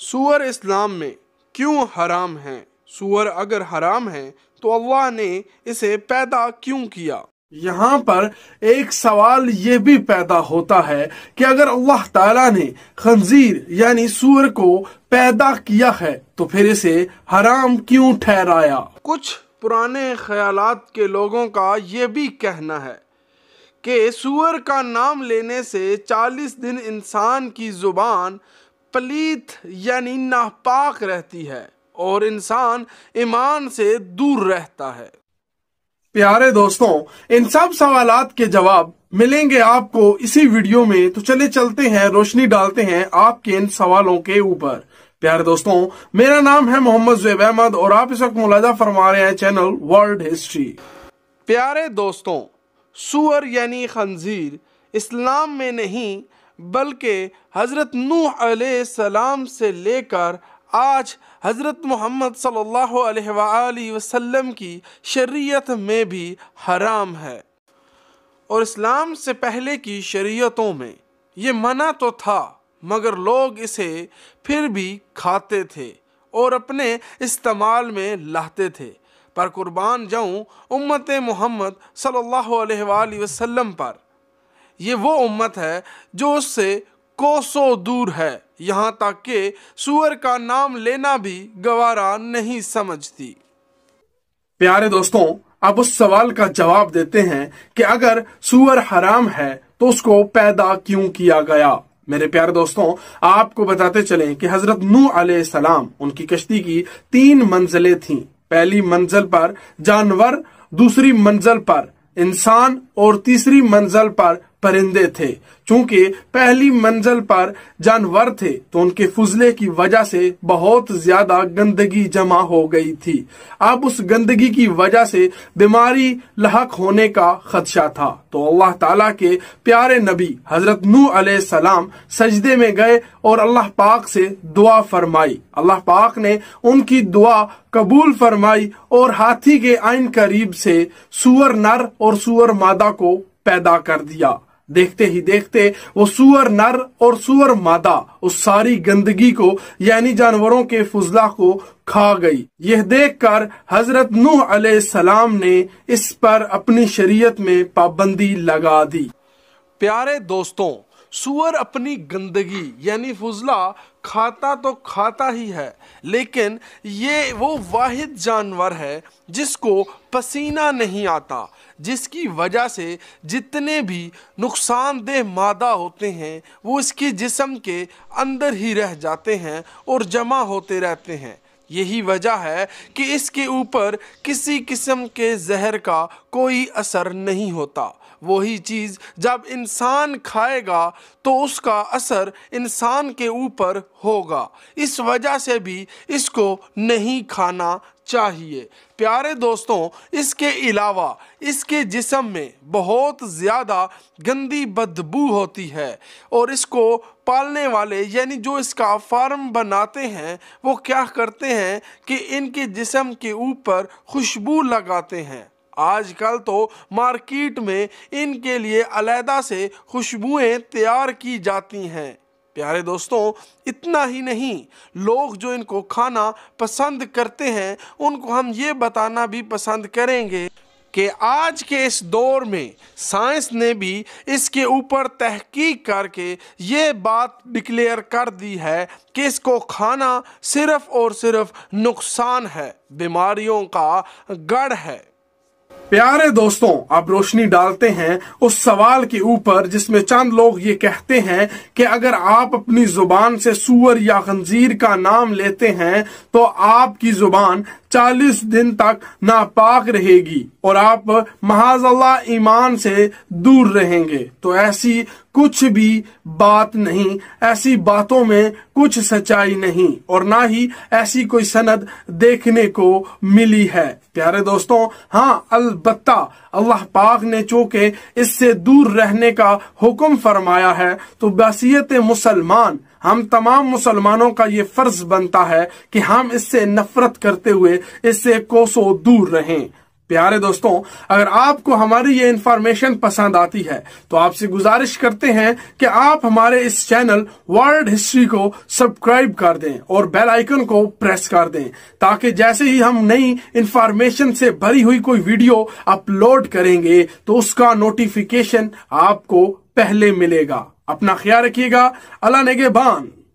सुअर इस्लाम में क्यों हराम है सुअर अगर हराम है तो अल्लाह ने इसे पैदा क्यों किया यहाँ पर एक सवाल ये भी पैदा होता है कि अगर अल्लाह ताला ने खंजीर यानी सुअर को पैदा किया है तो फिर इसे हराम क्यों ठहराया कुछ पुराने ख्यालात के लोगों का ये भी कहना है कि सुअर का नाम लेने से 40 दिन इंसान की ज़ुबान पलीत यानी नापाक रहती है और इंसान ईमान से दूर रहता है प्यारे दोस्तों इन सब सवाल के जवाब मिलेंगे आपको इसी वीडियो में तो चले चलते हैं रोशनी डालते हैं आपके इन सवालों के ऊपर प्यारे दोस्तों मेरा नाम है मोहम्मद जुब अहमद और आप इस वक्त मुलाजा फरमा रहे हैं चैनल वर्ल्ड हिस्ट्री प्यारे दोस्तों सुअर यानी खंजीर इस्लाम में नहीं बल्कि हज़रत नूह सलाम से लेकर आज हज़रत मोहम्मद सल्लल्लाहु अलैहि वसल्लम की शरीयत में भी हराम है और इस्लाम से पहले की शरीयतों में ये मना तो था मगर लोग इसे फिर भी खाते थे और अपने इस्तेमाल में लाते थे पर कुर्बान जाऊँ उम्मत मोहम्मद सल्लल्लाहु अलैहि वसल्लम पर ये वो उम्मत है जो उससे कोसों दूर है यहाँ तक के सुअर का नाम लेना भी गवारा नहीं समझती प्यारे दोस्तों अब उस सवाल का जवाब देते हैं कि अगर सुअर हराम है तो उसको पैदा क्यों किया गया मेरे प्यारे दोस्तों आपको बताते चलें कि हजरत नू सलाम उनकी कश्ती की तीन मंजिलें थीं पहली मंजिल पर जानवर दूसरी मंजिल पर इंसान और तीसरी मंजिल पर परिंदे थे क्योंकि पहली मंजिल पर जानवर थे तो उनके फुजले की वजह से बहुत ज्यादा गंदगी जमा हो गई थी अब उस गंदगी की वजह से बीमारी लहक होने का खदशा था तो अल्लाह ताला के प्यारे नबी हजरत नू सलाम सजदे में गए और अल्लाह पाक से दुआ फरमाई अल्लाह पाक ने उनकी दुआ कबूल फरमाई और हाथी के आइन करीब से सुअर नर और सुअर मादा माता को पैदा कर दिया देखते ही देखते वो सुअर नर और सुअर मादा उस सारी गंदगी को यानी जानवरों के फजला को खा गई यह देखकर हजरत नूह सलाम ने इस पर अपनी शरीयत में पाबंदी लगा दी प्यारे दोस्तों सुअर अपनी गंदगी यानी फुजला खाता तो खाता ही है लेकिन ये वो वाहिद जानवर है जिसको पसीना नहीं आता जिसकी वजह से जितने भी नुकसानदेह मादा होते हैं वो इसके जिसम के अंदर ही रह जाते हैं और जमा होते रहते हैं यही वजह है कि इसके ऊपर किसी किस्म के जहर का कोई असर नहीं होता वही चीज़ जब इंसान खाएगा तो उसका असर इंसान के ऊपर होगा इस वजह से भी इसको नहीं खाना चाहिए प्यारे दोस्तों इसके अलावा इसके जिसम में बहुत ज़्यादा गंदी बदबू होती है और इसको पालने वाले यानी जो इसका फार्म बनाते हैं वो क्या करते हैं कि इनके जिसम के ऊपर खुशबू लगाते हैं आजकल तो मार्केट में इनके लिए अलहदा से खुशबुएं तैयार की जाती हैं प्यारे दोस्तों इतना ही नहीं लोग जो इनको खाना पसंद करते हैं उनको हम ये बताना भी पसंद करेंगे कि आज के इस दौर में साइंस ने भी इसके ऊपर तहकीक करके ये बात डिक्लेयर कर दी है कि इसको खाना सिर्फ़ और सिर्फ नुकसान है बीमारियों का गढ़ है प्यारे दोस्तों आप रोशनी डालते हैं उस सवाल के ऊपर जिसमें चंद लोग ये कहते हैं कि अगर आप अपनी जुबान से सुअर या खंजीर का नाम लेते हैं तो आपकी जुबान चालीस दिन तक नापाक रहेगी और आप महाजल्ला ईमान से दूर रहेंगे तो ऐसी कुछ भी बात नहीं ऐसी बातों में कुछ सच्चाई नहीं और ना ही ऐसी कोई सनद देखने को मिली है प्यारे दोस्तों हाँ अलबत्ता अल्लाह पाक ने चूंकि इससे दूर रहने का हुक्म फरमाया है तो बसीयत मुसलमान हम तमाम मुसलमानों का ये फर्ज बनता है कि हम इससे नफरत करते हुए इससे कोसों दूर रहें प्यारे दोस्तों अगर आपको हमारी ये इन्फॉर्मेशन पसंद आती है तो आपसे गुजारिश करते हैं कि आप हमारे इस चैनल वर्ल्ड हिस्ट्री को सब्सक्राइब कर दें और बेल आइकन को प्रेस कर दें ताकि जैसे ही हम नई इन्फॉर्मेशन से भरी हुई कोई वीडियो अपलोड करेंगे तो उसका नोटिफिकेशन आपको पहले मिलेगा अपना ख्याल रखिएगा अल्लाह बान